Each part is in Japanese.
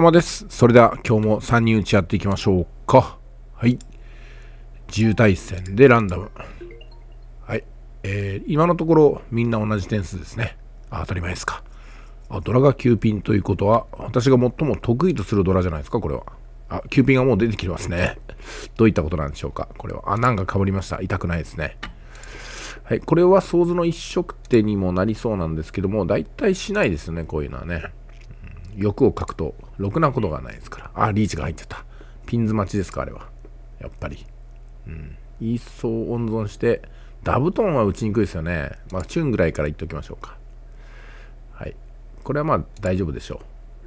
様です。それでは今日も3人打ちやっていきましょうか。はい。自由対戦でランダム。はい。えー、今のところみんな同じ点数ですね。あ、当たり前ですか。あ、ドラが9ピンということは、私が最も得意とするドラじゃないですか、これは。あ、9ピンがもう出てきてますね。どういったことなんでしょうか、これは。あ、なんか被りました。痛くないですね。はい。これは想像の一色手にもなりそうなんですけども、大体しないですよね、こういうのはね。欲を書くと、ろくなことがないですから。あ、リーチが入ってた。ピンズ待ちですか、あれは。やっぱり。うん。一層温存して、ダブトンは打ちにくいですよね。まあ、チューンぐらいから言っておきましょうか。はい。これはまあ、大丈夫でしょ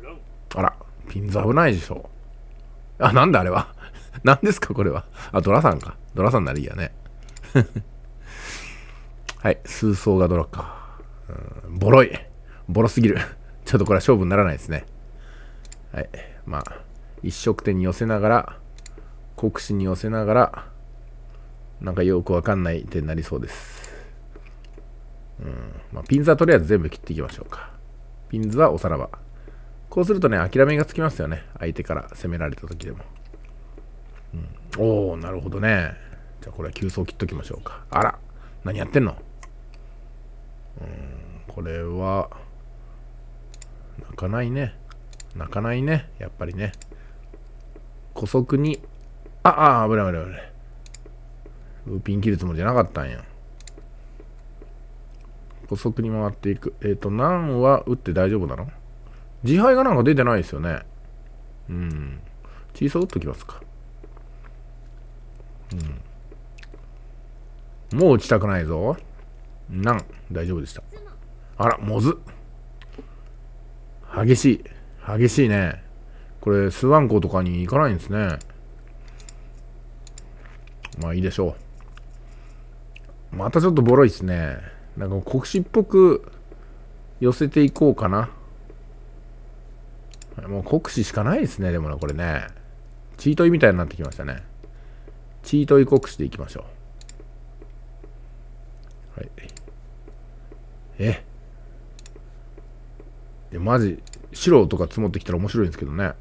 う。あら、ピンズ危ないでしょう。あ、なんだあれは。何 ですか、これは。あ、ドラさんか。ドラさんならいいやね。はい、数層がドラか。うん、ボロい。ボロすぎる。ちょっとこれは勝負にならないですね。はい。まあ、一色点に寄せながら、国士に寄せながら、なんかよくわかんない手になりそうです。うん。まあ、ピンズはとりあえず全部切っていきましょうか。ピンズはおさらば。こうするとね、諦めがつきますよね。相手から攻められた時でも。うん、おー、なるほどね。じゃあこれは急走切っときましょうか。あら何やってんのうん、これは、泣かないね。泣かないね。やっぱりね。古速に、あ、あ、危ない危ない危ない。ウーピン切るつもりじゃなかったんや。古速に回っていく。えっ、ー、と、何は打って大丈夫なの自敗がなんか出てないですよね。うん。小さ打っときますか。うん。もう打ちたくないぞ。なん、大丈夫でした。あら、もず激しい。激しいね。これ、スワン港とかに行かないんですね。まあいいでしょう。またちょっとボロいっすね。なんか国士っぽく寄せていこうかな。もう国士しかないですね、でもな、これね。チートイみたいになってきましたね。チートイ国士でいきましょう。はい。えや、マジ、白とか積もってきたら面白いんですけどね。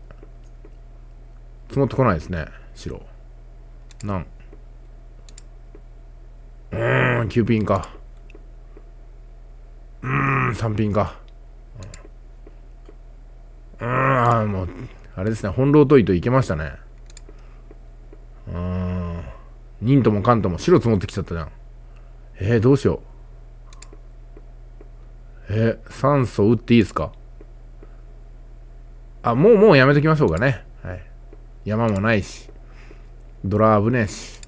積もってこないですね、白。なん。うーん、9ピンか。うーん、3ピンか。うん、あもう、あれですね、翻弄といといけましたね。うーん、忍ともかんとも白積もってきちゃったじゃん。えー、どうしよう。えー、酸素打っていいですかあ、もうもうやめときましょうかね。はい。山もないし、ドラ危ねえし。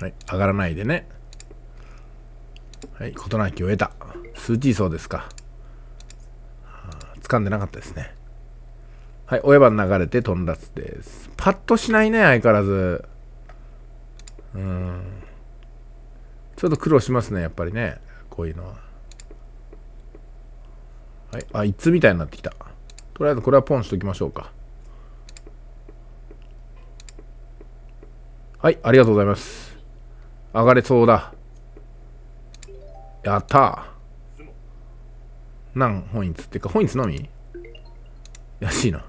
はい、上がらないでね。はい、事なきを得た。数値チーですか。掴んでなかったですね。はい、親番流れて飛んだつです。パッとしないね、相変わらず。うん。ちょっと苦労しますね、やっぱりね。こういうのは。はい、あ、いつみたいになってきた。とりあえずこれはポンしときましょうか。はい、ありがとうございます。上がれそうだ。やった何本一ってか、本一のみ安いな。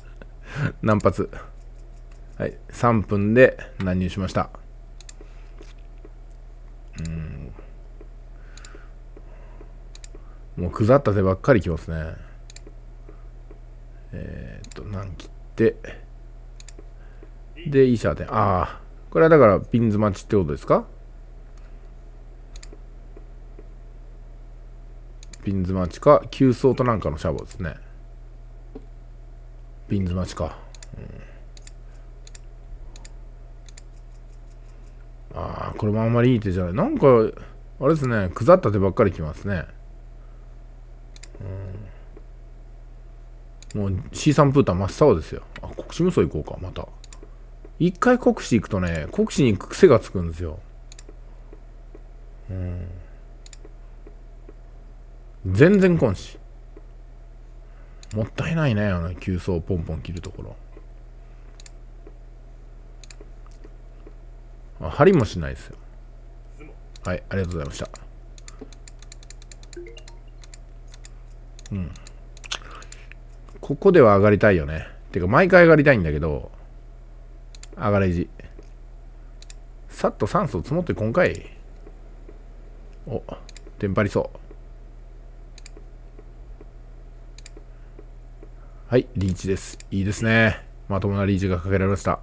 何発はい、3分で乱入しました。うん。もう腐った手ばっかりきますね。えっ、と、何切って、で、イシャで、ああ、これはだからピンズ待ちってことですかピンズ待ちか、急走となんかのシャボですね。ピンズ待ちか。うん、ああ、これもあんまりいい手じゃない。なんか、あれですね、腐った手ばっかりきますね。もう C サンプータン真っ青ですよ。あ、国士無双行こうか、また。一回国士行くとね、国士に行く癖がつくんですよ。うん。全然今死。もったいないね、あの、急走ポンポン切るところ。あ、針もしないですよ。はい、ありがとうございました。うん。ここでは上がりたいよね。てか、毎回上がりたいんだけど、上がれじ。さっと酸素積もって今回。お、テンパりそう。はい、リーチです。いいですね。まともなリーチがかけられました。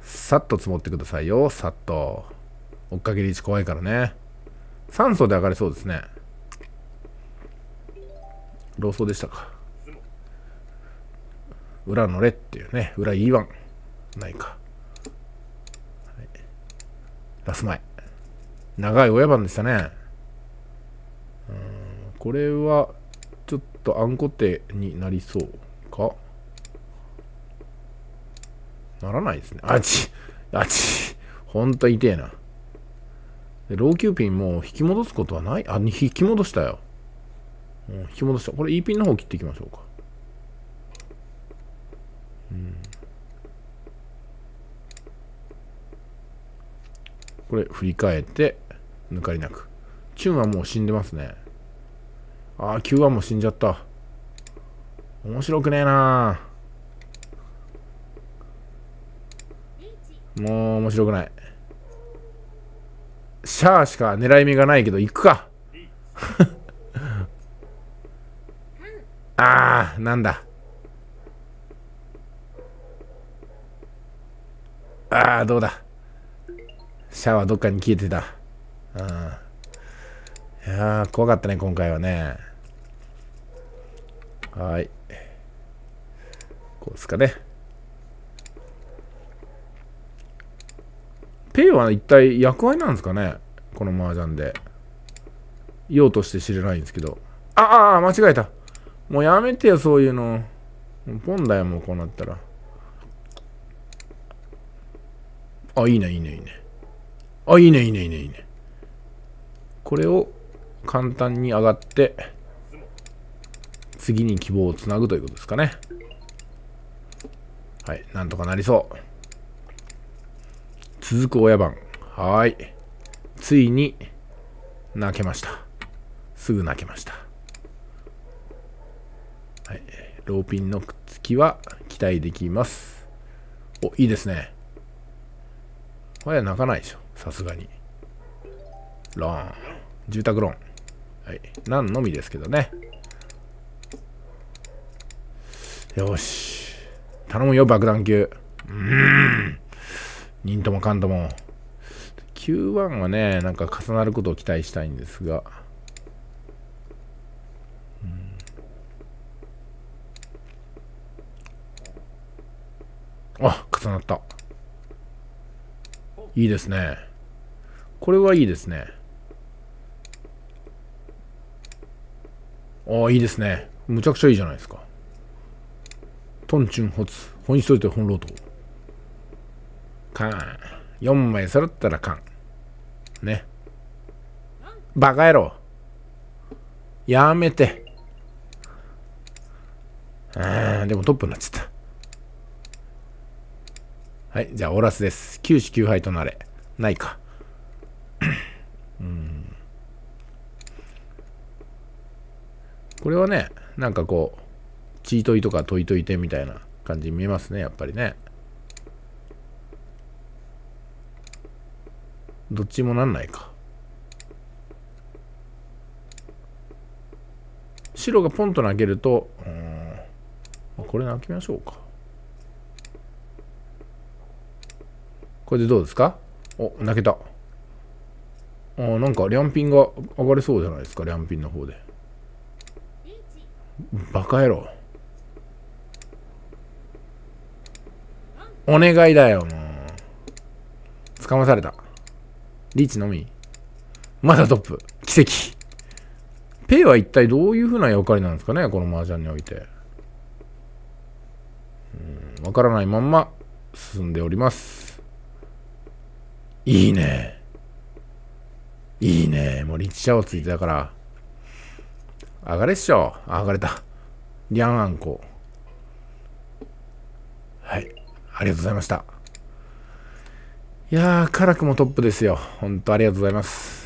さっと積もってくださいよ、さっと。追っかけリーチ怖いからね。酸素で上がれそうですね。ローソーでしたか。裏乗れっていうね、裏 E1。ないか。はい、ラス前。長い親番でしたね。うんこれは、ちょっとあんこ手になりそうか。ならないですね。あち、あち、ほんと痛えな。で、老朽ピンも引き戻すことはないあ、引き戻したよ。うん、引き戻した。これ E ピンの方切っていきましょうか。うん、これ振り返って抜かりなくチュンはもう死んでますねああ Q1 も死んじゃった面白くねえなもう面白くないシャアしか狙い目がないけど行くか ああなんだああ、どうだ。シャワーどっかに消えてた。うん。いやー、怖かったね、今回はね。はい。こうっすかね。ペイは一体役割なんですかねこの麻雀で。用として知れないんですけど。ああ、間違えた。もうやめてよ、そういうの。ポンだよ、もうこうなったら。あ、いいね、いいね、いいね。あ、いいね、いいね、いいね、いいね。これを簡単に上がって、次に希望をつなぐということですかね。はい、なんとかなりそう。続く親番。はーい。ついに、泣けました。すぐ泣けました。はい。ローピンのくっつきは期待できます。お、いいですね。これは泣かないでしょ。さすがに。ローン。住宅ローン。はい。何のみですけどね。よし。頼むよ、爆弾級。うーん。忍ともかんとも。Q1 はね、なんか重なることを期待したいんですが。うん、あ、重なった。いいですね。これはいいですね。ああ、いいですね。むちゃくちゃいいじゃないですか。トンチュンホツ、本質といて本ロート。カン。4枚揃ったらカン。ね。バカ野郎。やめて。あーでもトップになっちゃった。はい、じゃあ、オラスです。九死九敗となれ。ないか。うん。これはね、なんかこう、チートイとかトイトイてみたいな感じに見えますね、やっぱりね。どっちもなんないか。白がポンと投げると、うん、これ投げましょうか。これでどうですかお、泣けた。あなんか、リャンピンが上がれそうじゃないですか、リャンピンの方で。バカ野郎。お願いだよ、もう。捕まされた。リーチのみ。まだトップ。奇跡。ペイは一体どういうふうな役割なんですかね、この麻雀において。うん、わからないまんま進んでおります。いいね。いいね。もうリッチシャオついてたから。上がれっしょ。上がれた。リャンアンコ。はい。ありがとうございました。いやー、辛くもトップですよ。ほんとありがとうございます。